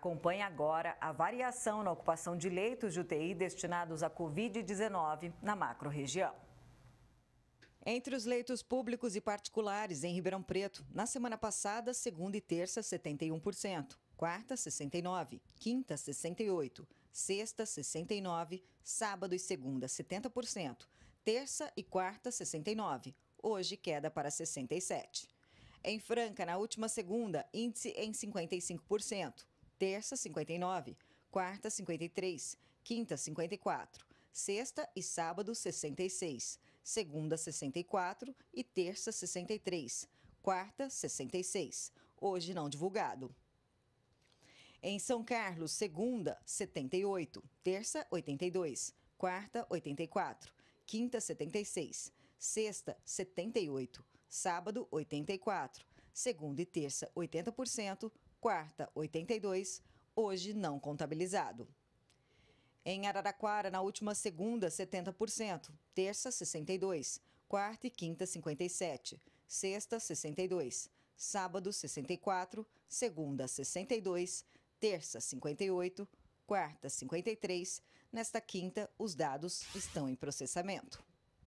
Acompanhe agora a variação na ocupação de leitos de UTI destinados à Covid-19 na macro-região. Entre os leitos públicos e particulares em Ribeirão Preto, na semana passada, segunda e terça, 71%, quarta, 69%, quinta, 68%, sexta, 69%, sábado e segunda, 70%, terça e quarta, 69%, hoje queda para 67%. Em Franca, na última segunda, índice em 55% terça, 59, quarta, 53, quinta, 54, sexta e sábado, 66, segunda, 64 e terça, 63, quarta, 66. Hoje não divulgado. Em São Carlos, segunda, 78, terça, 82, quarta, 84, quinta, 76, sexta, 78, sábado, 84, segunda e terça, 80%, quarta, 82, hoje não contabilizado. Em Araraquara, na última segunda, 70%, terça, 62%, quarta e quinta, 57%, sexta, 62%, sábado, 64%, segunda, 62%, terça, 58%, quarta, 53%. Nesta quinta, os dados estão em processamento.